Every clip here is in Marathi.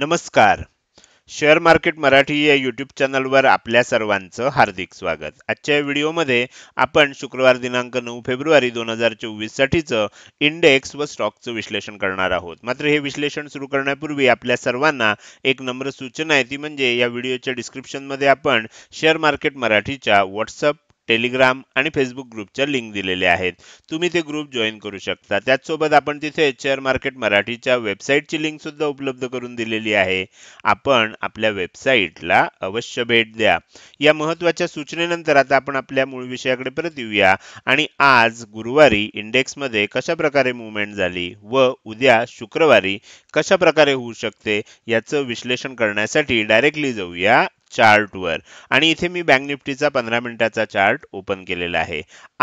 नमस्कार शेअर मार्केट मराठी या यूट्यूब चॅनलवर आपल्या सर्वांचं हार्दिक स्वागत आजच्या व्हिडिओमध्ये आपण शुक्रवार दिनांक नऊ फेब्रुवारी दोन हजार चोवीस साठीचं इंडेक्स व स्टॉकचं विश्लेषण करणार आहोत मात्र हे विश्लेषण सुरू करण्यापूर्वी आपल्या सर्वांना एक नम्र सूचना आहे ती म्हणजे या व्हिडिओच्या डिस्क्रिप्शनमध्ये आपण शेअर मार्केट मराठीच्या व्हॉट्सअप टेलिग्राम आणि फेसबुक ग्रुपच्या लिंक दिलेले आहेत तुम्ही ते ग्रुप जॉईन करू शकता त्याचसोबत आपण तिथे शेअर मार्केट मराठीच्या वेबसाईटची लिंक सुद्धा उपलब्ध करून दिलेली आहे आपण आपल्या वेबसाईटला अवश्य भेट द्या या महत्त्वाच्या सूचनेनंतर आता आपण आपल्या मूळ विषयाकडे परत येऊया आणि आज गुरुवारी इंडेक्समध्ये कशा प्रकारे मुवमेंट झाली व उद्या शुक्रवारी कशा प्रकारे होऊ शकते याचं विश्लेषण करण्यासाठी डायरेक्टली जाऊया चार्टवर आणि इथे मी बँक निफ्टीचा पंधरा मिनिटाचा चार्ट ओपन केलेला आहे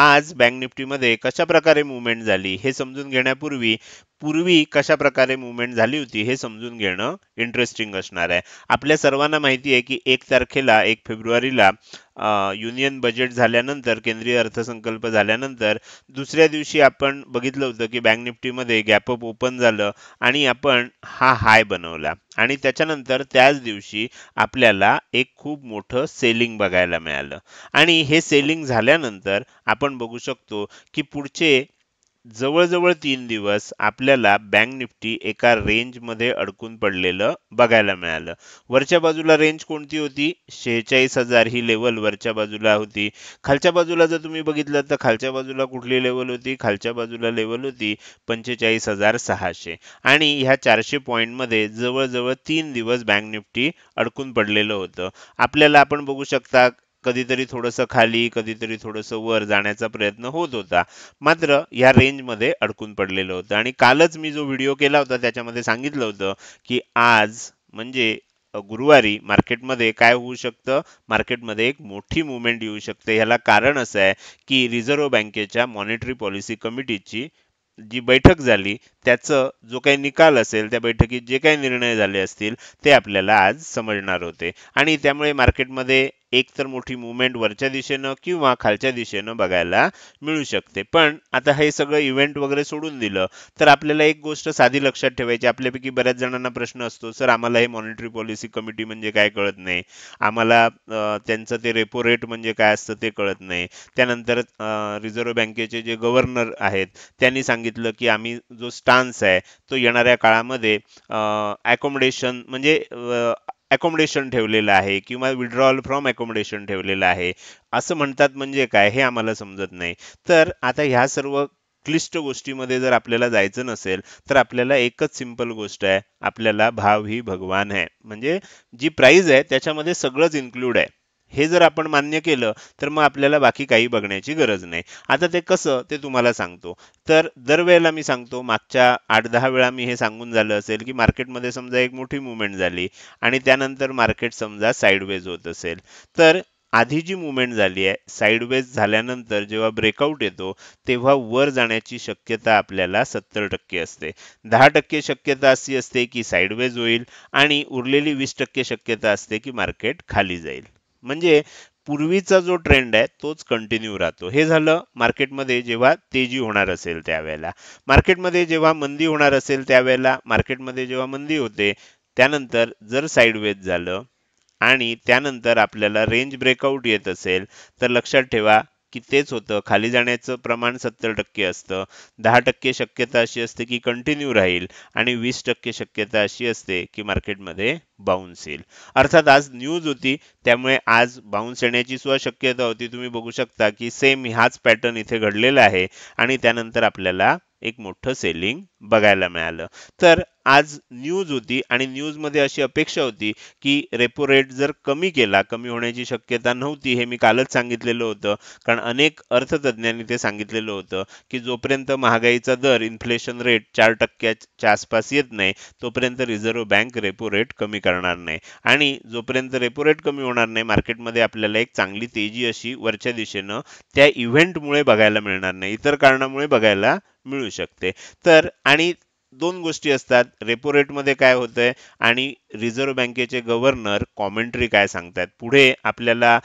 आज बँक निफ्टीमध्ये कशा प्रकारे मुवमेंट झाली हे समजून घेण्यापूर्वी पूर्वी कशा प्रकारे मुवमेंट झाली होती हे समजून घेणं इंटरेस्टिंग असणार आहे आपल्या सर्वांना माहिती आहे की एक तारखेला एक फेब्रुवारीला युनियन बजेट झाल्यानंतर केंद्रीय अर्थसंकल्प झाल्यानंतर दुसऱ्या दिवशी आपण बघितलं होतं की बँक निफ्टीमध्ये गॅपअप ओपन झालं आणि आपण हा हाय बनवला आणि त्याच्यानंतर त्याच दिवशी आपल्याला एक खूप मोठं सेलिंग बघायला मिळालं आणि हे सेलिंग झाल्यानंतर आपण बघू शकतो की पुढचे जवळजवळ तीन दिवस आपल्याला बँक निफ्टी एका रेंजमध्ये अडकून पडलेलं बघायला मिळालं वरच्या बाजूला रेंज कोणती होती शेहेचाळीस हजार ही लेवल वरच्या बाजूला होती खालच्या बाजूला जर तुम्ही बघितलं तर खालच्या बाजूला कुठली लेवल होती खालच्या बाजूला लेवल होती पंचेचाळीस हजार सहाशे आणि ह्या चारशे पॉईंटमध्ये जवळजवळ तीन दिवस बँक निफ्टी अडकून पडलेलं होतं आपल्याला आपण बघू शकता कधीतरी थोडंसं खाली कधीतरी थोडंसं वर जाण्याचा प्रयत्न होत होता मात्र या रेंजमध्ये अडकून पडलेलं होतं आणि कालच मी जो व्हिडिओ केला होता त्याच्यामध्ये सांगितलं होतं की आज म्हणजे गुरुवारी मार्केटमध्ये काय होऊ शकतं मार्केटमध्ये एक मोठी मुवमेंट येऊ शकते ह्याला कारण असं आहे की रिझर्व्ह बँकेच्या मॉनिटरी पॉलिसी कमिटीची जी बैठक झाली त्याचं जो काही निकाल असेल त्या बैठकीत जे काही निर्णय झाले असतील ते आपल्याला आज समजणार होते आणि त्यामुळे मार्केटमध्ये एक तर मोठी मुवमेंट वरच्या दिशेनं किंवा खालच्या दिशेनं बघायला मिळू शकते पण आता हे सगळं इव्हेंट वगैरे सोडून दिलं तर आपल्याला एक गोष्ट साधी लक्षात ठेवायची आपल्यापैकी बऱ्याच जणांना प्रश्न असतो सर आम्हाला हे मॉनिटरी पॉलिसी कमिटी म्हणजे काय कळत नाही आम्हाला त्यांचं ते रेपो रेट म्हणजे काय असतं ते कळत नाही त्यानंतर रिझर्व्ह बँकेचे जे गव्हर्नर आहेत त्यांनी सांगितलं की आम्ही जो स्टान्स आहे तो येणाऱ्या काळामध्ये अकोमोडेशन म्हणजे अकोमोडेशन ठेवलेलं आहे किंवा विड्रॉल फ्रॉम अकोमोडेशन ठेवलेलं आहे असं म्हणतात म्हणजे काय हे आम्हाला समजत नाही तर आता ह्या सर्व क्लिष्ट गोष्टीमध्ये जर आपल्याला जायचं नसेल तर आपल्याला एकच सिंपल गोष्ट आहे आपल्याला भाव ही भगवान आहे म्हणजे जी प्राईज आहे त्याच्यामध्ये सगळंच इन्क्लूड आहे हे जर आपण मान्य केलं तर मग आपल्याला बाकी काही बघण्याची गरज नाही आता ते कसं ते तुम्हाला सांगतो तर दरवेळेला मी सांगतो मागच्या आठ दहा वेळा मी हे सांगून झालं असेल की मार्केटमध्ये समजा एक मोठी मुवमेंट झाली आणि त्यानंतर मार्केट समजा साईडवेज होत असेल तर आधी जी मुवमेंट झाली आहे साईडवेज झाल्यानंतर जेव्हा ब्रेकआउट येतो तेव्हा वर जाण्याची शक्यता आपल्याला सत्तर टक्के असते दहा टक्के शक्यता अशी असते की साईडवेज होईल आणि उरलेली वीस टक्के शक्यता असते की मार्केट खाली जाईल म्हणजे पूर्वीचा जो ट्रेंड आहे तोच कंटिन्यू राहतो हे झालं मार्केटमध्ये जेव्हा तेजी होणार असेल त्यावेळेला मार्केटमध्ये जेव्हा मंदी होणार असेल त्यावेळेला मार्केटमध्ये जेव्हा मंदी होते त्यानंतर जर साईडवेज झालं आणि त्यानंतर आपल्याला रेंज ब्रेकआउट येत असेल तर लक्षात ठेवा की तेच होतं खाली जाण्याचं प्रमाण सत्तर टक्के असतं दहा टक्के शक्यता अशी असते की कंटिन्यू राहील आणि वीस टक्के शक्यता अशी असते की मार्केटमध्ये बाउन्स येईल अर्थात आज न्यूज होती त्यामुळे आज बाउन्स येण्याची सुद्धा शक्यता होती तुम्ही बघू शकता की सेम हाच पॅटर्न इथे घडलेला आहे आणि त्यानंतर आपल्याला एक मोठं सेलिंग बघायला मिळालं तर आज न्यूज होती आणि न्यूजमध्ये अशी अपेक्षा होती की रेपो रेट जर कमी केला कमी होण्याची शक्यता नव्हती हे मी कालच सांगितलेलं होतं कारण अनेक अर्थतज्ज्ञांनी ते सांगितलेलं होतं की जोपर्यंत महागाईचा दर इन्फ्लेशन रेट चार टक्क्याच्या आसपास येत नाही तोपर्यंत रिझर्व्ह बँक रेपो रेट कमी करणार नाही आणि जोपर्यंत रेपो रेट कमी होणार नाही मार्केटमध्ये आपल्याला एक चांगली तेजी अशी वरच्या दिशेनं त्या इव्हेंटमुळे बघायला मिळणार नाही इतर कारणामुळे बघायला मिळू शकते तर आणि दोन गोष्टी असतात रेपो रेटमध्ये काय होतंय आणि रिझर्व्ह बँकेचे गव्हर्नर कॉमेंट्री काय सांगतायत पुढे आपल्याला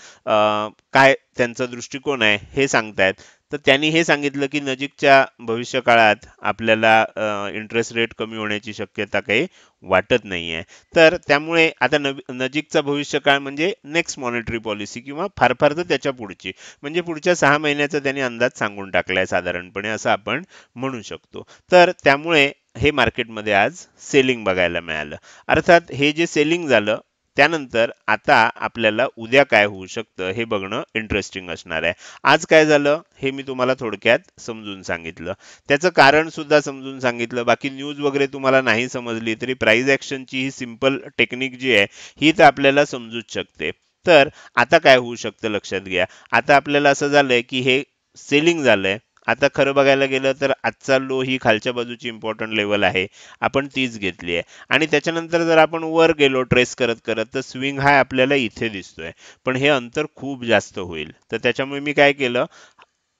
काय त्यांचा दृष्टिकोन आहे हे सांगतायत तर त्यांनी हे सांगितलं की नजीकच्या भविष्य काळात आपल्याला इंटरेस्ट रेट कमी होण्याची शक्यता काही वाटत नाही आहे तर त्यामुळे आता नवी नजीकचा भविष्यकाळ म्हणजे नेक्स्ट मॉनिटरी पॉलिसी किंवा फार फार तर त्याच्या पुढची म्हणजे पुढच्या सहा महिन्याचा त्यांनी अंदाज सांगून टाकला आहे साधारणपणे असं आपण म्हणू शकतो तर त्यामुळे हे मार्केटमध्ये आज सेलिंग बघायला मिळालं अर्थात हे जे सेलिंग झालं त्यानंतर आता आपल्याला उद्या काय होऊ शकतं हे बघणं इंटरेस्टिंग असणार आहे आज काय झालं हे मी तुम्हाला थोडक्यात समजून सांगितलं त्याचं कारण सुद्धा समजून सांगितलं बाकी न्यूज वगैरे तुम्हाला नाही समजली तरी प्राइस ॲक्शनची ही सिम्पल टेक्निक जी आहे ही तर आपल्याला समजूच शकते तर आता काय होऊ शकतं लक्षात घ्या आता आपल्याला असं झालंय की हे सेलिंग झालंय आता खरं बघायला गेलं तर आजचा लो ही खालच्या बाजूची इम्पॉर्टंट लेवल आहे आपण तीच घेतली आहे आणि त्याच्यानंतर जर आपण वर गेलो ट्रेस करत करत तर स्विंग हाय आपल्याला इथे दिसतोय पण हे अंतर खूप जास्त होईल तर त्याच्यामुळे मी काय केलं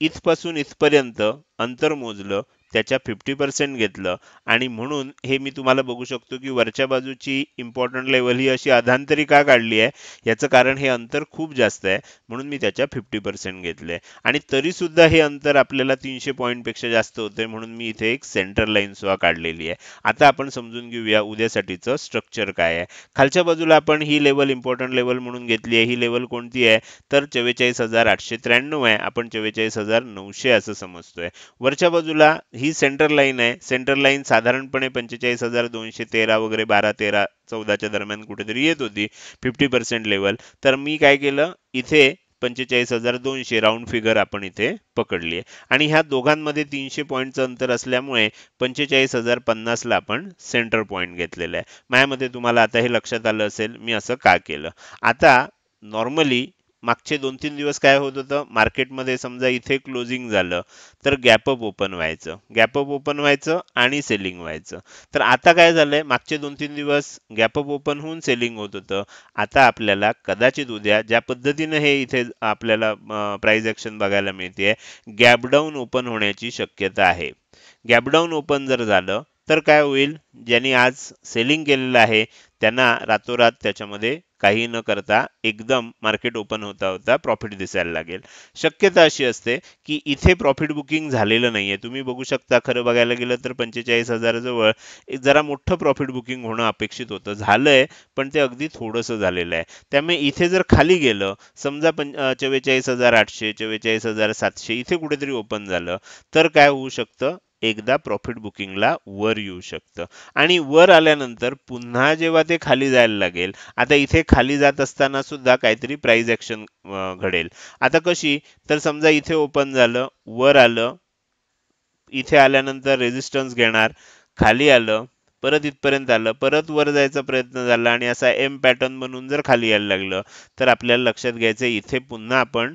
इथपासून इथपर्यंत अंतर मोजलं त्याच्या फिफ्टी पर्सेंट घेतलं आणि म्हणून हे मी तुम्हाला बघू शकतो की वरच्या बाजूची इम्पॉर्टंट लेवल ही अशी अधांतरी का काढली आहे याचं कारण हे अंतर खूप जास्त आहे म्हणून मी त्याच्या फिफ्टी पर्सेंट घेतले आणि तरीसुद्धा हे अंतर आपल्याला तीनशे पॉईंटपेक्षा जास्त होते म्हणून मी इथे एक सेंटर लाईन सुद्धा काढलेली आहे आता आपण समजून घेऊया उद्यासाठीचं स्ट्रक्चर काय आहे खालच्या बाजूला आपण ही लेवल इम्पॉर्टंट लेवल म्हणून घेतली आहे ही लेवल कोणती आहे तर चव्वेचाळीस हजार आठशे त्र्याण्णव आहे आपण चव्वेचाळीस हजार नऊशे असं समजतोय वरच्या बाजूला ही ही सेंटर लाईन आहे सेंटर लाईन साधारणपणे पंचेचाळीस हजार दोनशे तेरा वगैरे बारा तेरा चौदाच्या दरम्यान कुठेतरी येत होती फिफ्टी पर्सेंट लेवल तर मी काय केलं इथे पंचेचाळीस हजार दोनशे राऊंड फिगर आपण इथे पकडली आहे आणि ह्या दोघांमध्ये तीनशे पॉईंटचं अंतर असल्यामुळे पंचेचाळीस हजार पन्नासला आपण सेंटर पॉईंट घेतलेला आहे माझ्यामध्ये तुम्हाला आता हे लक्षात आलं असेल मी असं का केलं आता नॉर्मली मागचे दोन तीन दिवस काय होत होतं मार्केटमध्ये समजा इथे क्लोजिंग झालं तर गॅपअप ओपन व्हायचं गॅपअप ओपन व्हायचं आणि सेलिंग व्हायचं तर आता काय झालंय मागचे दोन तीन दिवस गॅपअप ओपन होऊन सेलिंग होत होतं आता आपल्याला कदाचित उद्या ज्या पद्धतीनं हे इथे आपल्याला प्राइस ॲक्शन बघायला मिळते गॅपडाऊन ओपन होण्याची शक्यता आहे गॅपडाऊन ओपन जर झालं तर काय होईल ज्यांनी आज सेलिंग केलेलं आहे त्यांना रातोरात त्याच्यामध्ये काही न करता एकदम मार्केट ओपन होता होता प्रॉफिट दिसायला लागेल शक्यता अशी असते की इथे प्रॉफिट बुकिंग झालेलं नाहीये तुम्ही बघू शकता खरं बघायला गेलं तर पंचेचाळीस हजाराजवळ एक जरा मोठं प्रॉफिट बुकिंग होणं अपेक्षित होतं झालंय पण ते अगदी थोडंसं झालेलं आहे त्यामुळे इथे जर खाली गेलं समजा पं चव्वेचाळीस हजार आठशे चव्वेचाळीस हजार सातशे इथे कुठेतरी ओपन झालं तर काय होऊ शकतं एकदा प्रॉफिट बुकिंगला वर येऊ शकतं आणि वर आल्यानंतर पुन्हा जेव्हा ते खाली जायला लागेल आता इथे खाली जात असताना सुद्धा काहीतरी प्राईज ॲक्शन घडेल आता कशी तर समजा इथे ओपन झालं वर आलं इथे आल्यानंतर रेजिस्टन्स घेणार खाली आलं परत इथपर्यंत आलं परत वर जायचा प्रयत्न झाला आणि असा एम पॅटर्न म्हणून जर खाली यायला लागलं तर आपल्याला लक्षात घ्यायचं इथे पुन्हा आपण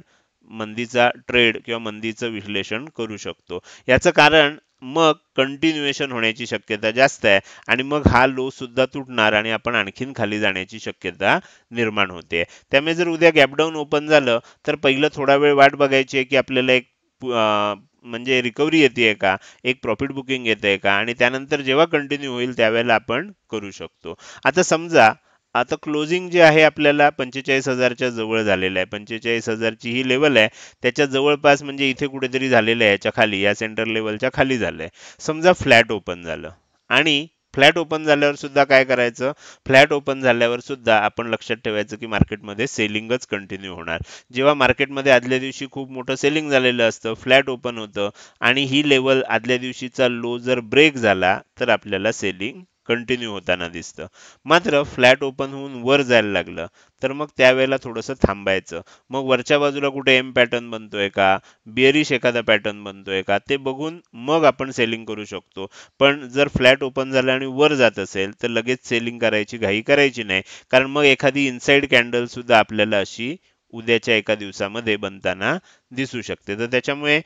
मंदीचा ट्रेड किंवा मंदीचं विश्लेषण करू शकतो याचं कारण मग कंटिन्युएशन होण्याची शक्यता जास्त आहे आणि मग हा लो सुद्धा तुटणार आणि आपण आणखीन खाली जाण्याची शक्यता निर्माण होते त्यामुळे जर उद्या गॅपडाऊन ओपन झालं तर पहिलं थोडा वेळ वाट बघायची आहे की आपल्याला एक म्हणजे रिकव्हरी येते का एक प्रॉफिट बुकिंग येते का आणि त्यानंतर जेव्हा कंटिन्यू होईल त्यावेळेला आपण करू शकतो आता समजा आता क्लोजिंग जे आहे आपल्याला पंचेचाळीस हजारच्या जवळ झालेलं आहे पंचेचाळीस हजारची ही लेवल आहे त्याच्या जवळपास म्हणजे इथे कुठेतरी झालेलं आहे याच्या खाली या सेंटर लेवलच्या खाली झालं आहे समजा फ्लॅट ओपन झालं आणि फ्लॅट ओपन झाल्यावर सुद्धा काय करायचं फ्लॅट ओपन झाल्यावर सुद्धा आपण लक्षात ठेवायचं की मार्केटमध्ये सेलिंगच कंटिन्यू होणार जेव्हा मार्केटमध्ये आदल्या दिवशी खूप मोठं सेलिंग झालेलं असतं फ्लॅट ओपन होतं आणि ही लेवल आदल्या दिवशीचा लो जर ब्रेक झाला तर आपल्याला सेलिंग कंटिन्यू होताना दिसतं मात्र फ्लॅट ओपन होऊन वर जायला लागलं तर मग त्यावेळेला थोडंसं थांबायचं मग वरच्या बाजूला कुठे एम पॅटर्न बनतोय का बिअरिश एखादा पॅटर्न बनतोय का ते बघून मग आपण सेलिंग करू शकतो पण जर फ्लॅट ओपन झाला आणि वर जात असेल तर लगेच सेलिंग करायची घाई करायची नाही कारण मग एखादी इनसाइड कॅन्डल सुद्धा आपल्याला अशी उद्याच्या एका दिवसामध्ये बनताना दिसू शकते तर त्याच्यामुळे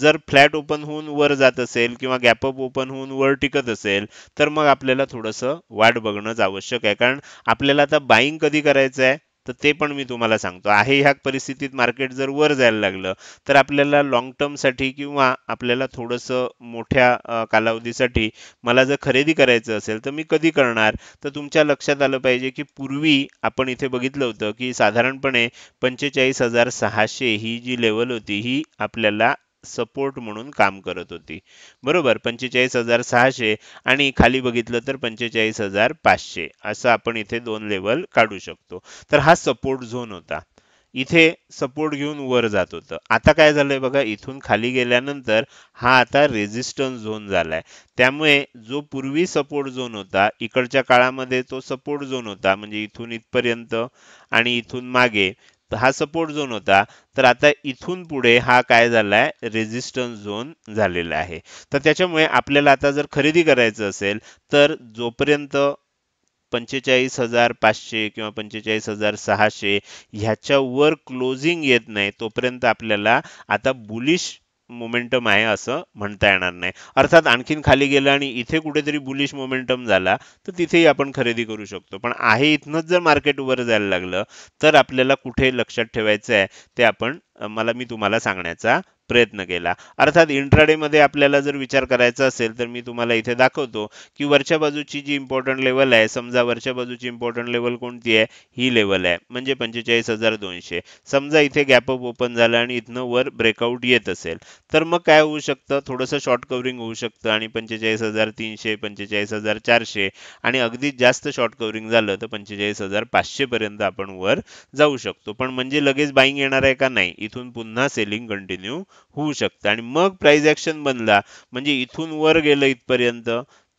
जर फ्लॅट ओपन होऊन वर जात असेल किंवा गॅपअप ओपन होऊन वर टिकत असेल तर मग आपल्याला थोडस वाट बघणं आवश्यक आहे कारण आपल्याला आता बाईंग कधी करायचं आहे तर ते पण मी तुम्हाला सांगतो आहे ह्या परिस्थितीत मार्केट जर वर जायला लागलं तर आपल्याला लॉंग टर्मसाठी किंवा आपल्याला थोडंसं मोठ्या कालावधीसाठी मला जर खरेदी करायचं असेल तर मी कधी करणार तर तुमच्या लक्षात आलं पाहिजे की पूर्वी आपण इथे बघितलं होतं की साधारणपणे पंचेचाळीस हजार सहाशे ही जी लेवल होती ही आपल्याला सपोर्ट म्हणून काम करत होती बरोबर पंचेचाळीस हजार सहाशे आणि खाली बघितलं तर पंचेचाळीस हजार पाचशे असं आपण इथे दोन लेवल काढू शकतो तर हा सपोर्ट झोन होता इथे सपोर्ट घेऊन वर जात होतं आता काय झालंय बघा इथून खाली गेल्यानंतर हा आता रेझिस्टन्स झोन झालाय त्यामुळे जो पूर्वी सपोर्ट झोन होता इकडच्या काळामध्ये तो सपोर्ट झोन होता म्हणजे इथून इथपर्यंत आणि इथून मागे हा सपोर्ट झोन होता तर आता इथून पुढे हा काय झालाय रेझिस्टन्स झोन झालेला आहे तर त्याच्यामुळे आपल्याला आता जर खरेदी करायचं असेल तर जोपर्यंत पंचेचाळीस हजार पाचशे किंवा पंचेचाळीस हजार सहाशे ह्याच्यावर क्लोजिंग येत नाही तोपर्यंत आपल्याला आता बुलिश मोमेंटम आहे असं म्हणता येणार नाही अर्थात आणखीन खाली गेलं आणि इथे कुठेतरी बुलिश मोमेंटम झाला तर तिथेही आपण खरेदी करू शकतो पण आहे इथनंच जर मार्केट वर जायला लागलं तर आपल्याला कुठे लक्षात ठेवायचं आहे ते आपण मला मी तुम्हाला सांगण्याचा प्रयत्न केला अर्थात इंट्राडेमध्ये आपल्याला जर विचार करायचा असेल तर मी तुम्हाला इथे दाखवतो की वरच्या बाजूची जी इम्पॉर्टंट लेवल आहे समजा वरच्या बाजूची इम्पॉर्टंट लेवल कोणती आहे ही लेवल आहे म्हणजे पंचेचाळीस हजार दोनशे समजा इथे गॅपअप ओपन झालं आणि इथनं वर ब्रेकआउट येत असेल तर मग काय होऊ शकतं थोडंसं शॉर्ट कव्हरिंग होऊ शकतं आणि पंचेचाळीस हजार तीनशे पंचेचाळीस हजार चारशे आणि अगदी जास्त शॉर्ट कव्हरिंग झालं तर पंचेचाळीस हजार पाचशेपर्यंत पर्यंत आपण वर जाऊ शकतो पण म्हणजे लगेच बाईंग येणार आहे का नाही इथून पुन्हा सेलिंग कंटिन्यू होऊ शकतं आणि मग प्राइस ॲक्शन बनला म्हणजे इथून वर गेलं इथपर्यंत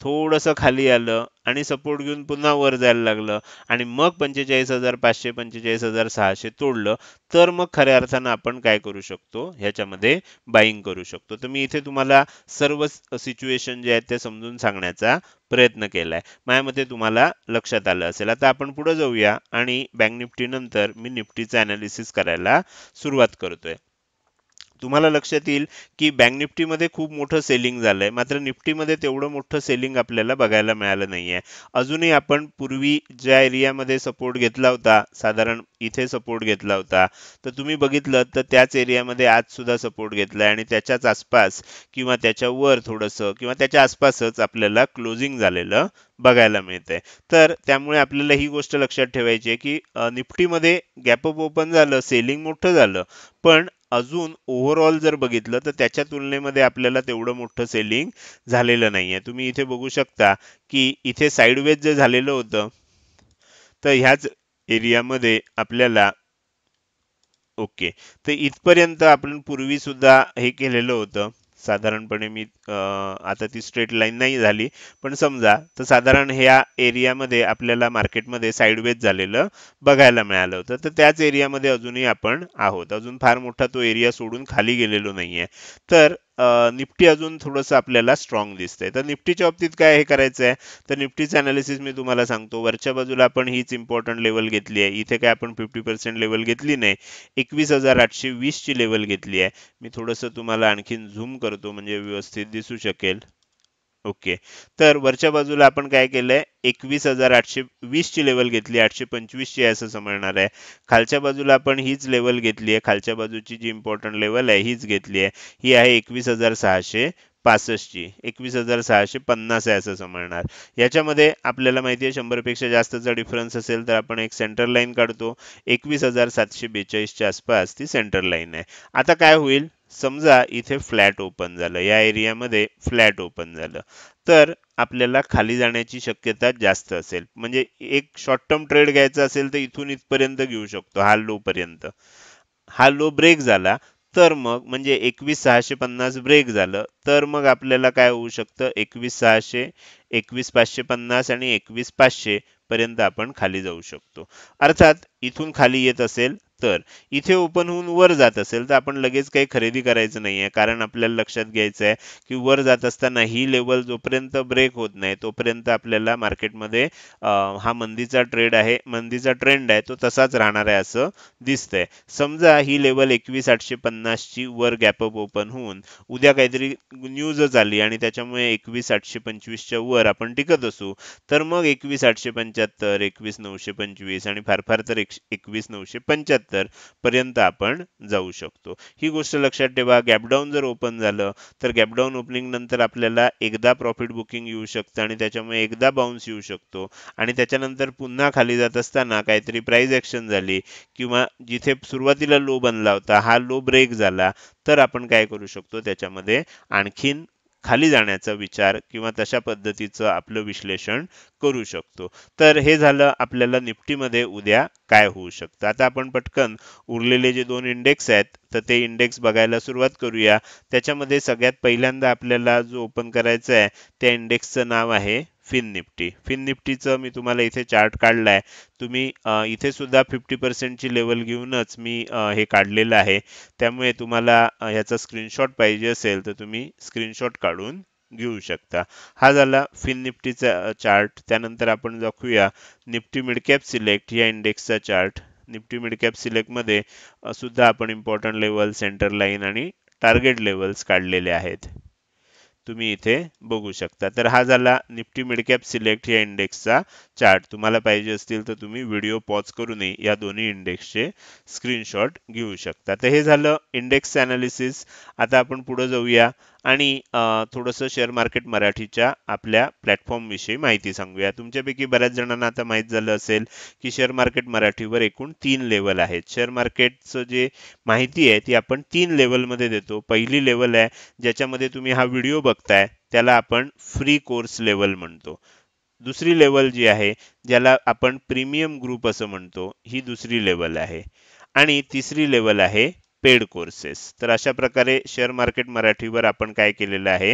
थोडंसं खाली आलं आणि सपोर्ट घेऊन पुन्हा वर जायला लागलं आणि मग पंचेचाळीस हजार पाचशे पंचेचाळीस हजार सहाशे तोडलं तर मग खऱ्या अर्थानं आपण काय करू शकतो ह्याच्यामध्ये बाईंग करू शकतो तर मी इथे तुम्हाला सर्व सिच्युएशन जे आहेत ते समजून सांगण्याचा प्रयत्न केलाय आहे माझ्या तुम्हाला लक्षात आलं असेल आता आपण पुढे जाऊया आणि बँक नंतर मी निफ्टीचं ऍनालिसिस करायला सुरुवात करतोय तुम्हाला लक्षात येईल की बँक निफ्टीमध्ये खूप मोठं सेलिंग झालंय मात्र निफ्टीमध्ये तेवढं मोठं सेलिंग आपल्याला बघायला मिळालं नाहीये अजूनही आपण पूर्वी ज्या एरियामध्ये सपोर्ट घेतला होता साधारण इथे सपोर्ट घेतला होता तर तुम्ही बघितलं तर त्याच एरियामध्ये आज सुद्धा सपोर्ट घेतलाय आणि त्याच्याच आसपास किंवा त्याच्यावर थोडंसं किंवा त्याच्या आसपासच आपल्याला क्लोजिंग झालेलं बघायला मिळतंय तर त्यामुळे आपल्याला ही गोष्ट लक्षात ठेवायची आहे की निफ्टीमध्ये गॅपअप ओपन झालं सेलिंग मोठं झालं पण अजून ओव्हरऑल जर बघितलं तर त्याच्या तुलनेमध्ये आपल्याला तेवढं मोठं सेलिंग झालेलं नाही आहे तुम्ही इथे बघू शकता की इथे साईडवेज जे झालेलं होतं तर ह्याच एरियामध्ये आपल्याला ओके तर इथपर्यंत आपण पूर्वीसुद्धा हे केलेलं होतं साधारणपणे मी आता ती स्ट्रेट लाईन नाही झाली पण समजा तर साधारण ह्या एरियामध्ये आपल्याला मार्केटमध्ये साईडवेज झालेलं बघायला मिळालं होतं तर त्याच एरियामध्ये अजूनही आपण आहोत अजून फार मोठा तो एरिया सोडून खाली गेलेलो नाही तर निफ्टी अजून थोडस आपल्याला स्ट्रॉंग दिसतंय तर निफ्टीच्या बाबतीत काय हे करायचं आहे तर निफ्टीचं अनालिसिस मी तुम्हाला सांगतो वरच्या बाजूला आपण हीच इम्पॉर्टंट लेवल घेतली आहे इथे काय आपण फिफ्टी पर्सेंट लेवल घेतली नाही एकवीस हजार आठशे ची लेवल घेतली आहे मी थोडस तुम्हाला आणखीन झूम करतो म्हणजे व्यवस्थित दिसू शकेल ओके तर वरच्या बाजूला आपण काय केलंय एकवीस हजार आठशे वीस ची लेवल घेतली आठशे पंचवीस ची असं समजणार आहे खालच्या बाजूला आपण हीच लेवल घेतली आहे खालच्या बाजूची जी इम्पॉर्टंट लेवल आहे हीच घेतली आहे ही आहे एकवीस हजार सहाशे पासष्टची एकवीस हजार सहाशे पन्नास आहे असं समजणार याच्यामध्ये आपल्याला माहिती आहे शंभरपेक्षा जास्तचा डिफरन्स असेल तर आपण एक सेंटर लाईन काढतो एकवीस हजार सातशे बेचाळीसच्या आसपास ती सेंटर लाईन आहे आता काय होईल समजा इथे फ्लॅट ओपन झालं या एरियामध्ये फ्लॅट ओपन झालं तर आपल्याला खाली जाण्याची शक्यता जास्त असेल म्हणजे एक शॉर्ट टर्म ट्रेड घ्यायचा असेल तर इथून इथपर्यंत घेऊ शकतो हा लो पर्यंत हा लो ब्रेक झाला तर मग म्हणजे एकवीस सहाशे पन्नास ब्रेक झालं तर मग आपल्याला काय होऊ शकतं एकवीस सहाशे एकवीस पाचशे पन्नास आणि एकवीस पाचशे पर्यंत आपण खाली जाऊ शकतो अर्थात इथून खाली येत असेल तर इथे ओपन होऊन वर जात असेल तर आपण लगेच काही खरेदी करायचं नाही आहे कारण आपल्याला लक्षात घ्यायचं आहे की वर जात असताना ही लेवल जोपर्यंत ब्रेक होत नाही तोपर्यंत आपल्याला मार्केटमध्ये हा मंदीचा ट्रेड आहे मंदीचा ट्रेंड आहे तो तसाच राहणार आहे असं दिसतंय समजा ही लेवल एकवीस आठशे पन्नासची वर गॅपअप ओपन होऊन उद्या काहीतरी न्यूजच आली आणि त्याच्यामुळे एकवीस आठशे पंचवीसच्या वर आपण टिकत असू तर मग एकवीस आठशे पंच्याहत्तर एकवीस नऊशे पंचवीस आणि फार फार तर एकवीस नऊशे पंच्याहत्तर पर्यंत आपण जाऊ शकतो ही गोष्ट लक्षात ठेवा गॅपडाऊन जर ओपन झालं तर गॅपडाऊन ओपनिंग नंतर आपल्याला एकदा प्रॉफिट बुकिंग येऊ शकतं आणि त्याच्यामुळे एकदा बाउन्स येऊ शकतो आणि त्याच्यानंतर पुन्हा खाली जात असताना काहीतरी प्राईज ॲक्शन झाली किंवा जिथे सुरुवातीला लो बनला होता हा लो ब्रेक झाला तर आपण काय करू शकतो त्याच्यामध्ये आणखीन खाली जाण्याचा विचार किंवा तशा पद्धतीचं आपलं विश्लेषण करू शकतो तर हे झालं आपल्याला निफ्टीमध्ये उद्या काय होऊ शकतं आता आपण पटकन उरलेले जे दोन इंडेक्स आहेत तर ते इंडेक्स बघायला सुरुवात करूया त्याच्यामध्ये सगळ्यात पहिल्यांदा आपल्याला जो ओपन करायचा आहे त्या इंडेक्सचं नाव आहे फिन निफ्टी फिन निफ्टीचं मी तुम्हाला इथे चार्ट काढला आहे तुम्ही इथे सुद्धा फिफ्टी पर्सेंटची लेवल घेऊनच मी हे काढलेलं आहे त्यामुळे तुम्हाला ह्याचा स्क्रीनशॉट पाहिजे असेल तर तुम्ही स्क्रीनशॉट काढून घेऊ शकता हा झाला फिन निफ्टीचा चार्ट त्यानंतर आपण दाखवूया निफ्टी मिडकॅप सिलेक्ट या इंडेक्सचा चार्ट निफ्टी मिडकॅप सिलेक्टमध्ये सुद्धा आपण इम्पॉर्टंट लेवल सेंटर लाईन आणि टार्गेट लेवल्स काढलेले आहेत तुम्ही इथे बघू शकता तर हा झाला निफ्टी मिडकॅप सिलेक्ट या इंडेक्सचा चार्ट तुम्हाला पाहिजे असतील तर तुम्ही व्हिडिओ पॉज करूनही या दोन्ही इंडेक्सचे स्क्रीनशॉट घेऊ शकता तर हे झालं इंडेक्स अनालिसिस आता आपण पुढे जाऊया आणि थोडंसं शेअर मार्केट मराठीच्या आपल्या प्लॅटफॉर्मविषयी माहिती सांगूया तुमच्यापैकी बऱ्याच जणांना आता माहीत झालं असेल की शेअर मार्केट मराठीवर एकूण तीन लेवल आहेत शेअर मार्केटचं जे माहिती आहे ती आपण तीन लेवलमध्ये देतो पहिली लेवल आहे ज्याच्यामध्ये तुम्ही हा व्हिडिओ बघताय त्याला आपण फ्री कोर्स लेवल म्हणतो दुसरी लेवल जी आहे ज्याला आपण प्रीमियम ग्रुप असं म्हणतो ही दुसरी लेवल आहे आणि तिसरी लेवल आहे पेड कोर्सेस तर अशा प्रकारे शेअर मार्केट मराठीवर आपण काय केलेलं आहे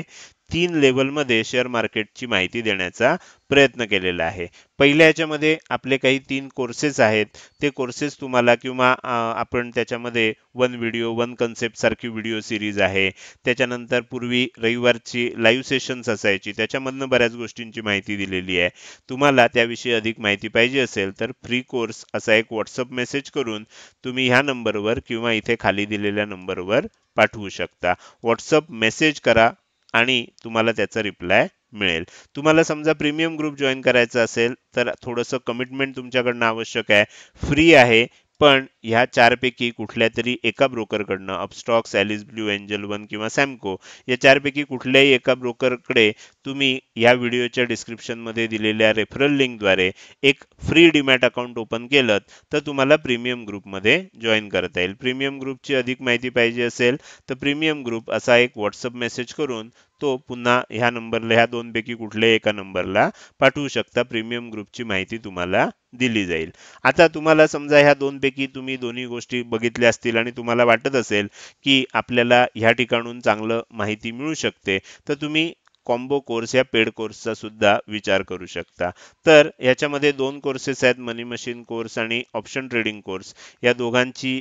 तीन लेवलमध्ये शेअर मार्केटची माहिती देण्याचा प्रयत्न केलेला आहे पहिल्या याच्यामध्ये आपले काही तीन कोर्सेस आहेत ते कोर्सेस तुम्हाला किंवा आपण त्याच्यामध्ये वन व्हिडिओ वन कन्सेप्ट सारखी व्हिडिओ सिरीज आहे त्याच्यानंतर पूर्वी रविवारची लाईव्ह सेशन्स असायची त्याच्यामधनं बऱ्याच गोष्टींची माहिती दिलेली आहे तुम्हाला त्याविषयी अधिक माहिती पाहिजे असेल तर फ्री कोर्स असा एक व्हॉट्सअप मेसेज करून तुम्ही ह्या नंबरवर किंवा इथे खाली दिलेल्या नंबरवर पाठवू शकता व्हॉट्सअप मेसेज करा आणि तुम्हाला त्याचा रिप्लाय मिळेल तुम्हाला समजा प्रीमियम ग्रुप जॉईन करायचा असेल तर थोडंसं कमिटमेंट तुमच्याकडनं आवश्यक आहे फ्री आहे पण ह्या चारपैकी कुठल्या तरी एका ब्रोकरकडनं Upstox Alice Blue Angel One किंवा सॅमको या चारपैकी कुठल्याही एका ब्रोकरकडे तुम्ही या व्हिडिओच्या डिस्क्रिप्शनमध्ये दिलेल्या रेफरल लिंकद्वारे एक फ्री डिमॅट अकाउंट ओपन केलं तर तुम्हाला प्रीमियम ग्रुपमध्ये जॉईन करता येईल प्रीमियम ग्रुपची अधिक माहिती पाहिजे असेल तर प्रीमियम ग्रुप असा एक व्हॉट्सअप मेसेज करून तो पुन्हा ह्या नंबरला ह्या दोनपैकी कुठल्याही एका नंबरला पाठवू शकता प्रीमियम ग्रुपची माहिती तुम्हाला दिली जाईल आता तुम्हाला समजा ह्या दोनपैकी तुम्ही ही दोन्ही गोष्टी बघितल्या असतील आणि तुम्हाला वाटत असेल की आपल्याला ह्या ठिकाणून चांगलं माहिती मिळू शकते तर तुम्ही कॉम्बो कोर्स या पेड कोर्सचा सुद्धा विचार करू शकता तर याच्यामध्ये दोन कोर्सेस आहेत मनी मशीन कोर्स आणि ऑप्शन ट्रेडिंग कोर्स या दोघांची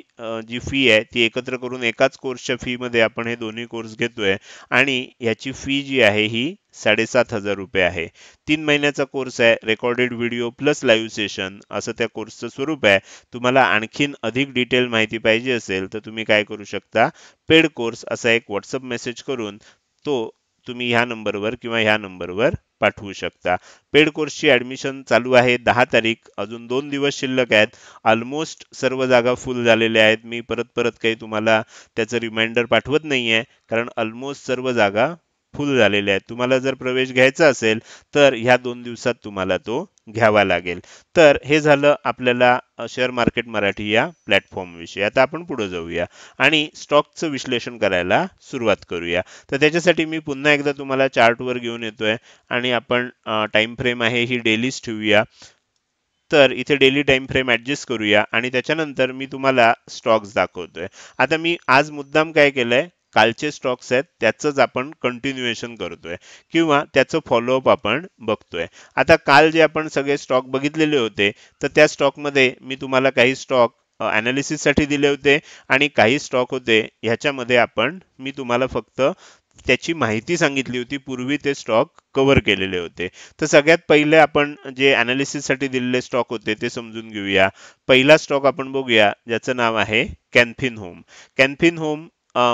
जी फी आहे ती एकत्र करून एकाच कोर्सच्या फीमध्ये आपण हे दोन्ही कोर्स घेतोय आणि याची फी जी आहे ही साडेसात हजार रुपये आहे तीन महिन्याचा कोर्स आहे recorded video plus live session असं त्या कोर्सचं स्वरूप आहे तुम्हाला आणखीन अधिक डिटेल माहिती पाहिजे असेल तर तुम्ही काय करू शकता पेड कोर्स असा एक व्हॉट्सअप मेसेज करून तो तुम्ही ह्या नंबरवर किंवा ह्या नंबरवर पाठवू शकता पेड कोर्सची ॲडमिशन चालू आहे दहा तारीख अजून दोन दिवस शिल्लक आहेत ऑलमोस्ट सर्व जागा फुल झालेल्या आहेत मी परत परत काही तुम्हाला त्याचं रिमाइंडर पाठवत नाही आहे कारण ऑलमोस्ट सर्व जागा फुल झालेले आहेत तुम्हाला जर प्रवेश घ्यायचा असेल तर ह्या दोन दिवसात तुम्हाला तो घ्यावा लागेल तर हे झालं आपल्याला शेअर मार्केट मराठी या प्लॅटफॉर्मविषयी आता आपण पुढे जाऊया आणि स्टॉकचं विश्लेषण करायला सुरुवात करूया तर त्याच्यासाठी मी पुन्हा एकदा तुम्हाला चार्टवर घेऊन येतोय आणि आपण टाइम फ्रेम आहे ही डेलीच ठेवूया तर इथे डेली टाइम फ्रेम ऍडजस्ट करूया आणि त्याच्यानंतर मी तुम्हाला स्टॉक्स दाखवतोय आता मी आज मुद्दाम काय केलंय कालचे स्टॉक्स आहेत त्याचंच आपण कंटिन्युएशन करतोय किंवा त्याचं फॉलोअप आपण बघतोय आता काल जे आपण सगळे स्टॉक बघितलेले होते तर त्या स्टॉकमध्ये मी तुम्हाला काही स्टॉक ॲनालिसिससाठी दिले होते आणि काही स्टॉक होते ह्याच्यामध्ये आपण मी तुम्हाला फक्त त्याची माहिती सांगितली होती पूर्वी ते स्टॉक कव्हर केलेले होते तर सगळ्यात पहिले आपण जे अनालिसिससाठी दिलेले स्टॉक होते ते समजून घेऊया पहिला स्टॉक आपण बघूया ज्याचं नाव आहे कॅनफिन होम कॅनफिन होम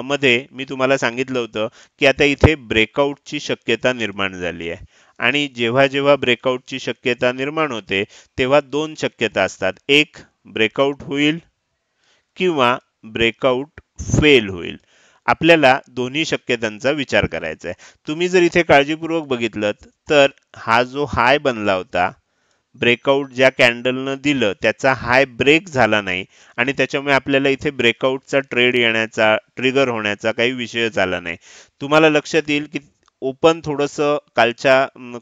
मध्ये मी तुम्हाला सांगितलं होतं की आता इथे ब्रेकआउटची शक्यता निर्माण झाली आहे आणि जेव्हा जेव्हा ब्रेकआउटची शक्यता निर्माण होते तेव्हा दोन शक्यता असतात एक ब्रेकआउट होईल किंवा ब्रेकआउट फेल होईल आपल्याला दोन्ही शक्यतांचा विचार करायचा आहे तुम्ही जर इथे काळजीपूर्वक बघितलं तर हा जो हाय बनला होता ब्रेकआउट ज्या कॅन्डलनं दिलं त्याचा हाय ब्रेक झाला नाही आणि त्याच्यामुळे आपल्याला इथे ब्रेकआउटचा ट्रेड येण्याचा ट्रिगर होण्याचा काही विषय झाला नाही तुम्हाला लक्षात येईल की ओपन थोडस कालच्या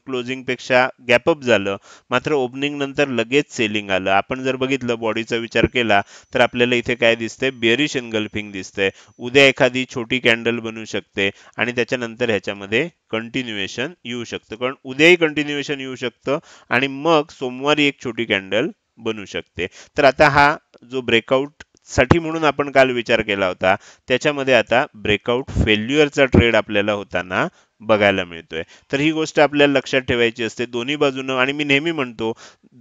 क्लोजिंगपेक्षा गॅपअप झालं मात्र ओपनिंग नंतर लगेच सेलिंग आलं आपण जर बघितलं बॉडीचा विचार केला तर आपल्याला इथे काय दिसतंय बेरिश एनगल्फिंग दिसतंय उद्या एखादी छोटी कॅन्डल बनू शकते आणि त्याच्यानंतर ह्याच्यामध्ये कंटिन्युएशन येऊ शकतं कारण उद्याही कंटिन्युएशन येऊ शकतं आणि मग सोमवारी एक छोटी कॅन्डल बनू शकते तर आता हा जो ब्रेकआउट साठी म्हणून आपण काल विचार केला होता त्याच्यामध्ये आता ब्रेकआउट फेल्युअरचा ट्रेड आपल्याला होताना बघायला मिळतोय तर ही गोष्ट आपल्याला लक्षात ठेवायची असते दोन्ही बाजूनं आणि मी नेहमी म्हणतो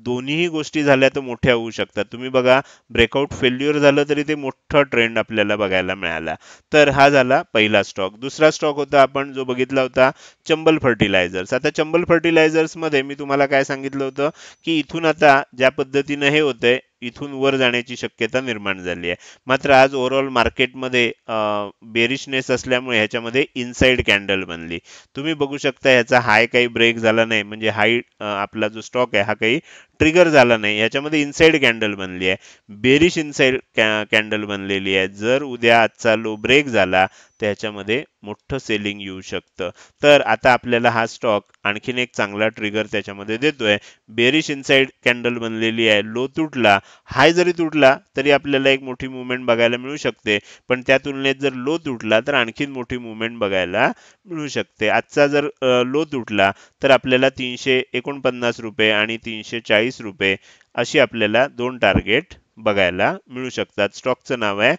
दोन्हीही गोष्टी झाल्या तर मोठ्या होऊ शकतात तुम्ही बघा ब्रेकआउट फेल्युअर झालं तरी ते मोठा ट्रेंड आपल्याला बघायला मिळाला तर हा झाला पहिला स्टॉक दुसरा स्टॉक होता आपण जो बघितला होता चंबल फर्टिलायझर्स आता चंबल फर्टिलायझर्समध्ये मी तुम्हाला काय सांगितलं होतं की इथून आता ज्या पद्धतीनं हे होतंय इथून वर जाण्याची शक्यता निर्माण झाली आहे मात्र आज ओव्हरऑल मार्केटमध्ये बेरिशनेस असल्यामुळे ह्याच्यामध्ये इनसाइड कॅन्डल बनली तुम्ही बघू शकता याचा हाय काही ब्रेक झाला नाही म्हणजे हाय आपला जो स्टॉक आहे हा काही ट्रिगर झाला नाही याच्यामध्ये इनसाइड कॅन्डल बनली आहे बेरिश इनसाइड कॅन्डल बनलेली आहे जर उद्या आजचा लो ब्रेक झाला तर ह्याच्यामध्ये मोठं सेलिंग येऊ शकतं तर आता आपल्याला हा स्टॉक आणखीन एक चांगला ट्रिगर त्याच्यामध्ये देतोय बेरिश इनसाइड कॅन्डल बनलेली आहे लो तुटला हाय जरी तुटला तरी आपल्याला एक मोठी मुवमेंट बघायला मिळू शकते पण त्या तुलनेत जर लो तुटला तर आणखीन मोठी मुवमेंट बघायला मिळू शकते आजचा जर लो तुटला तर आपल्याला तीनशे एकोणपन्नास रुपये आणि तीनशे चाळीस चाळीस रुपये अशी आपल्याला दोन टार्गेट बघायला मिळू शकतात स्टॉकचं नाव आहे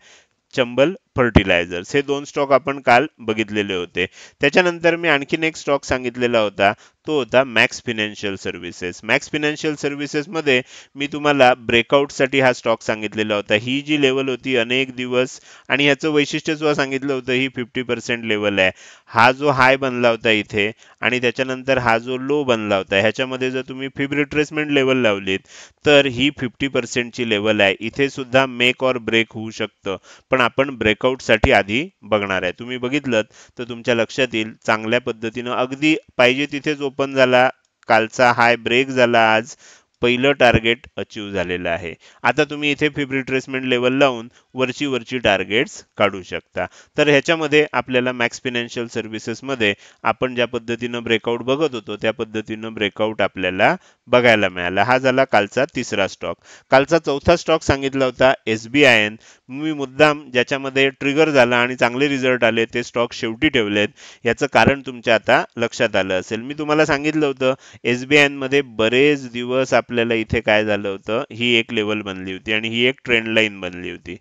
चंबल फर्टिलायझर्स हे दोन स्टॉक आपण काल बघितलेले होते त्याच्यानंतर मी आणखीन एक स्टॉक सांगितलेला होता तो होता Max Financial Services Max Financial सर्व्हिसेसमध्ये मी तुम्हाला ब्रेकआउटसाठी हा स्टॉक सांगितलेला होता ही जी लेवल होती अनेक दिवस आणि ह्याचं वैशिष्ट्य सुद्धा सांगितलं होतं ही फिफ्टी पर्सेंट लेवल आहे हा जो हाय बनला होता इथे आणि त्याच्यानंतर हा जो लो बनला होता ह्याच्यामध्ये जर तुम्ही फिब रिट्रेसमेंट लेवल लावलीत तर ही फिफ्टी पर्सेंटची लेवल आहे इथे सुद्धा मेक ऑर ब्रेक होऊ शकतं पण आपण ब्रेकआउटसाठी आधी बघणार आहे तुम्ही बघितलं तर तुमच्या लक्षात येईल चांगल्या पद्धतीनं अगदी पाहिजे तिथे जो ओपन झाला कालचा हाय ब्रेक झाला आज पहिलं टार्गेट अचीव झालेलं आहे आता तुम्ही इथे फिब रिट्रेसमेंट लेवल लावून वरची वरची टार्गेट्स काढू शकता तर ह्याच्यामध्ये आपल्याला मॅक्स फिनान्शियल सर्व्हिसेसमध्ये आपण ज्या पद्धतीनं ब्रेकआउट बघत होतो त्या पद्धतीनं ब्रेकआउट आपल्याला बघायला मिळाला हा झाला कालचा तिसरा स्टॉक कालचा चौथा स्टॉक सांगितला होता एस बी आय एन मी मुद्दाम ज्याच्यामध्ये ट्रिगर झाला आणि चांगले रिझल्ट आले ते स्टॉक शेवटी ठेवलेत याचं कारण तुमच्या आता लक्षात आलं असेल मी तुम्हाला सांगितलं होतं एस बी आय बरेच दिवस आपल्याला इथे काय झालं होतं ही एक लेवल बनली होती आणि ही एक ट्रेंड लाईन बनली होती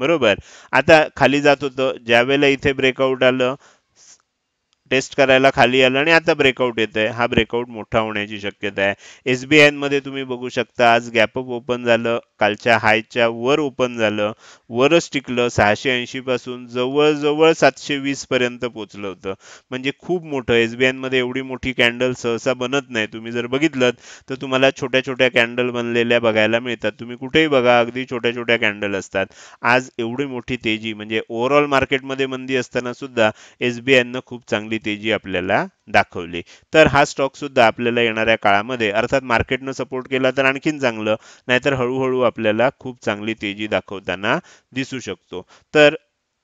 बरोबर आता खाली जात होतं ज्यावेळेला इथे ब्रेकआउट आलं टेस्ट करायला खाली आलं आणि आता ब्रेकआउट येत आहे हा ब्रेकआउट मोठा होण्याची शक्यता आहे एसबीआय मध्ये तुम्ही बघू शकता आज गॅपअप ओपन झालं कालच्या हायच्या वर ओपन झालं वरच टिकलं सहाशे ऐंशी पासून जवळजवळ सातशे वीस पर्यंत पोहोचलं होतं म्हणजे खूप मोठं एसबीआय मध्ये एवढी मोठी कॅन्डल सहसा बनत नाही तुम्ही जर बघितलं तर तुम्हाला छोट्या छोट्या कॅन्डल बनलेल्या बघायला मिळतात तुम्ही कुठेही बघा अगदी छोट्या छोट्या कॅन्डल असतात आज एवढी मोठी तेजी म्हणजे ओव्हरऑल मार्केटमध्ये मंदी असताना सुद्धा एसबीआयनं खूप चांगली तेजी आपल्याला दाखवली तर हा स्टॉक सुद्धा आपल्याला येणाऱ्या काळामध्ये अर्थात मार्केटनं सपोर्ट केला तर आणखीन चांगलं नाहीतर हळूहळू आपल्याला खूप चांगली तेजी दाखवताना दिसू शकतो तर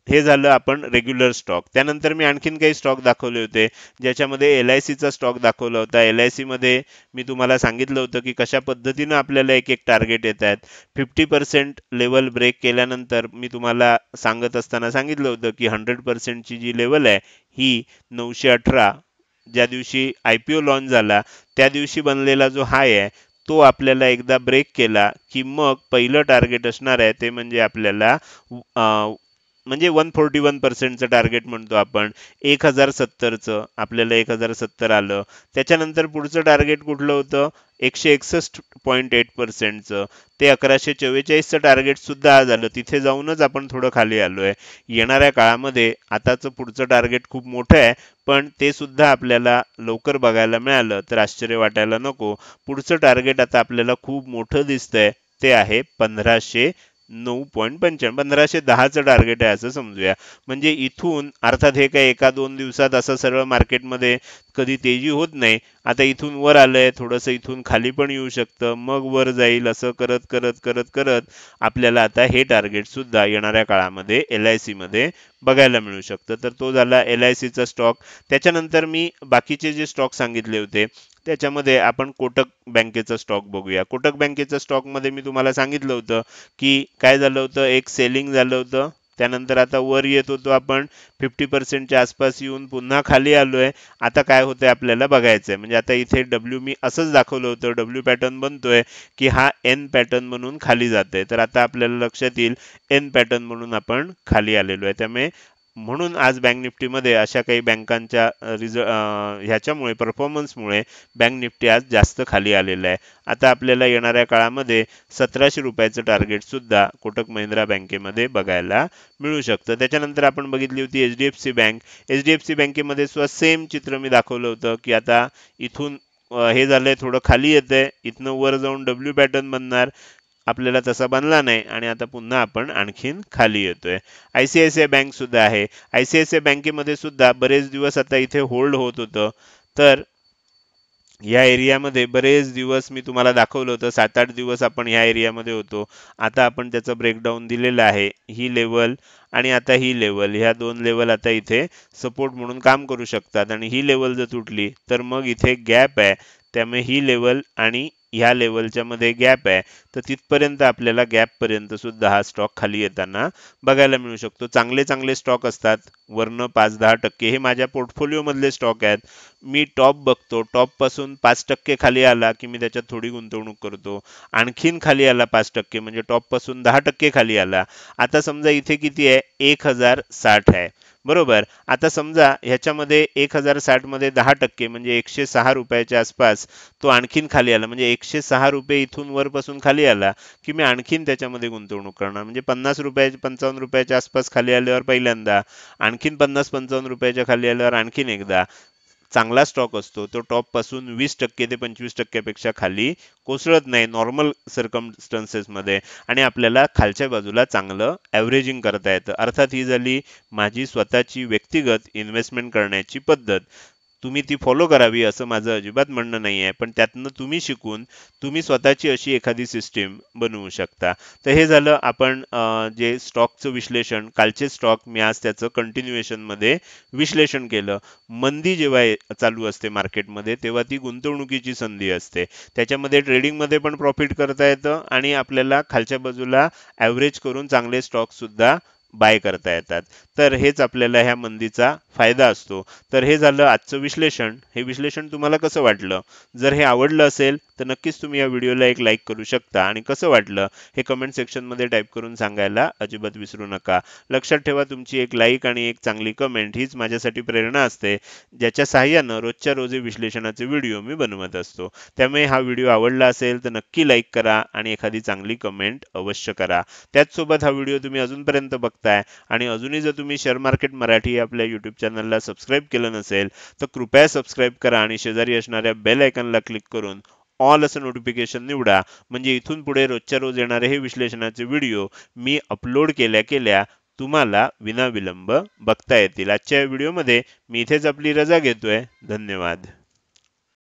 हे झालं आपण रेग्युलर स्टॉक त्यानंतर मी आणखीन काही स्टॉक दाखवले होते ज्याच्यामध्ये एल आय सीचा स्टॉक दाखवला होता एल आय सीमध्ये मी तुम्हाला सांगितलं होतं की कशा पद्धतीनं आपल्याला एक एक टार्गेट येत आहेत फिफ्टी पर्सेंट लेवल ब्रेक केल्यानंतर मी तुम्हाला सांगत असताना सांगितलं होतं की हंड्रेड पर्सेंटची जी लेवल आहे ही नऊशे अठरा ज्या दिवशी आय पी ओ लॉन्च झाला त्या दिवशी बनलेला जो हाय आहे तो आपल्याला एकदा ब्रेक केला की मग पहिलं टार्गेट असणार आहे ते म्हणजे आपल्याला म्हणजे वन फोर्टी वन पर्सेंटचं टार्गेट म्हणतो आपण एक हजार सत्तरचं आपल्याला एक हजार सत्तर आलं त्याच्यानंतर पुढचं टार्गेट कुठलं होतं एकशे एकसष्ट पॉईंट एट पर्सेंटचं ते अकराशे चव्वेचाळीसचं टार्गेट सुद्धा आज आलं तिथे जाऊनच आपण थोडं खाली आलो आहे येणाऱ्या काळामध्ये आताचं पुढचं टार्गेट खूप मोठं आहे पण ते सुद्धा आपल्याला लवकर बघायला मिळालं तर आश्चर्य वाटायला नको पुढचं टार्गेट आता आपल्याला खूप मोठं दिसतंय ते आहे पंधराशे नऊ पॉईंट पंच्याण्णव पंधराशे दहाचं टार्गेट आहे असं समजूया म्हणजे इथून अर्थात हे काय एका दोन दिवसात असं सरळ मार्केटमध्ये कधी तेजी होत नाही आता इथून वर आलंय थोडंसं इथून खाली पण येऊ शकतं मग वर जाईल असं करत करत करत करत आपल्याला आता हे टार्गेट सुद्धा येणाऱ्या काळामध्ये एल आय सीमध्ये बघायला मिळू शकतं तर तो झाला एल आय सीचा स्टॉक त्याच्यानंतर मी बाकीचे जे स्टॉक सांगितले होते त्याच्यामध्ये आपण कोटक बँकेचा स्टॉक बघूया कोटक स्टॉक मध्ये मी तुम्हाला सांगितलं होतं की काय झालं होतं एक सेलिंग झालं होतं त्यानंतर आता वर येत होतो आपण फिफ्टी पर्सेंटच्या आसपास येऊन पुन्हा खाली आलो आहे आता काय होतं आपल्याला बघायचं म्हणजे आता इथे डब्ल्यू मी असंच दाखवलं होतं डब्ल्यू पॅटर्न बनतोय की हा एन पॅटर्न म्हणून खाली जात आहे तर आता आपल्याला लक्षात येईल एन पॅटर्न म्हणून आपण खाली आलेलो आहे त्यामुळे म्हणून आज बँक निफ्टीमध्ये अशा काही बँकांच्या रिझ ह्याच्यामुळे परफॉर्मन्समुळे बँक निफ्टी आज जास्त खाली आलेलं आहे आता आपल्याला येणाऱ्या काळामध्ये सतराशे रुपयाचं टार्गेटसुद्धा कोटक महिंद्रा बँकेमध्ये बघायला मिळू शकतं त्याच्यानंतर आपण बघितली होती H D F C bank H D F C बँकेमध्ये सुद्धा सेम चित्र मी दाखवलं होतं की आता इथून हे झालंय थोडं खाली येतंय इथनं वर जाऊन डब्ल्यू पॅटर्न बनणार आपल्याला तसा बनला नाही आणि आता पुन्हा आपण आणखीन खाली येतोय I C I C I bank सुद्धा आहे I C I C I बँकेमध्ये सुद्धा बरेच दिवस आता इथे होल्ड होत होतं तर या एरियामध्ये बरेच दिवस मी तुम्हाला दाखवलं होतं सात आठ दिवस आपण ह्या एरियामध्ये होतो आता आपण त्याचं ब्रेकडाऊन दिलेलं आहे ही लेवल आणि आता ही लेवल ह्या दोन लेवल आता इथे सपोर्ट म्हणून काम करू शकतात आणि ही लेवल जर तुटली तर मग इथे गॅप आहे त्यामुळे ही लेवल आणि ह्या लेवलच्या मध्ये गॅप आहे तर तिथपर्यंत आपल्याला गॅप पर्यंत सुद्धा हा स्टॉक खाली येताना बघायला मिळू शकतो चांगले चांगले स्टॉक असतात वरनं पाच दहा टक्के हे माझ्या पोर्टफोलिओमधले स्टॉक आहेत मी टॉप बघतो टॉपपासून पाच टक्के खाली आला की मी त्याच्यात थोडी गुंतवणूक करतो आणखीन खाली आला पाच टक्के म्हणजे टॉपपासून दहा टक्के खाली आला आता समजा इथे किती आहे एक हजार साठ आहे बरोबर आता समजा ह्याच्यामध्ये एक हजार साठमध्ये दहा टक्के म्हणजे एकशे सहा रुपयाच्या आसपास तो आणखीन खाली आला म्हणजे एकशे सहा रुपये इथून वरपासून खाली आला की मी आणखीन त्याच्यामध्ये गुंतवणूक करणार म्हणजे पन्नास रुपयाच्या पंचावन्न रुपयाच्या आसपास खाली आल्यावर पहिल्यांदा आणखी आणखीन पन्नास पंचावन्न रुपयाच्या खाली आल्यावर आणखीन एकदा चांगला स्टॉक असतो तो पासून वीस टक्के ते पंचवीस टक्क्यापेक्षा खाली कोसळत नाही नॉर्मल सर्कमस्टन्सेसमध्ये आणि आपल्याला खालच्या बाजूला चांगलं ॲव्हरेजिंग करता येतं अर्थात ही झाली माझी स्वतःची व्यक्तिगत इन्व्हेस्टमेंट करण्याची पद्धत तुम्ही ती फॉलो करावी असं माझं अजिबात म्हणणं नाही आहे पण त्यातनं तुम्ही शिकून तुम्ही स्वतःची अशी एखादी सिस्टीम बनवू शकता तर हे झालं आपण जे स्टॉकचं विश्लेषण कालचे स्टॉक मी आज त्याचं कंटिन्युएशनमध्ये विश्लेषण केलं मंदी जेव्हा चालू असते मार्केटमध्ये तेव्हा ती गुंतवणुकीची संधी असते त्याच्यामध्ये ट्रेडिंगमध्ये पण प्रॉफिट करता येतं आणि आपल्याला खालच्या बाजूला ॲव्हरेज करून चांगले स्टॉक सुद्धा बाय करता येतात तर हेच आपल्याला ह्या मंदीचा फायदा असतो तर हे झालं आजचं विश्लेषण हे विश्लेषण तुम्हाला कसं वाटलं जर हे आवडलं असेल तर नक्कीच तुम्ही या व्हिडिओला एक लाईक करू शकता आणि कसं वाटलं हे कमेंट सेक्शनमध्ये टाईप करून सांगायला अजिबात विसरू नका लक्षात ठेवा तुमची एक लाईक आणि एक चांगली कमेंट हीच माझ्यासाठी प्रेरणा असते ज्याच्या सहाय्यानं रोजच्या रोजी विश्लेषणाचे व्हिडिओ मी बनवत असतो त्यामुळे हा व्हिडिओ आवडला असेल तर नक्की लाईक करा आणि एखादी चांगली कमेंट अवश्य करा त्याचसोबत हा व्हिडिओ तुम्ही अजूनपर्यंत बघता शकताय आणि अजूनही जर तुम्ही शेअर मार्केट मराठी आपल्या यूट्यूब चॅनलला सबस्क्राईब केलं नसेल तर कृपया सबस्क्राईब करा आणि शेजारी असणाऱ्या बेल आयकनला क्लिक करून ऑल असं नोटिफिकेशन निवडा म्हणजे इथून पुढे रोजच्या रोज येणारे हे विश्लेषणाचे व्हिडिओ मी अपलोड केल्या केल्या तुम्हाला विनाविलंब बघता येतील आजच्या व्हिडिओमध्ये मी इथेच आपली रजा घेतोय धन्यवाद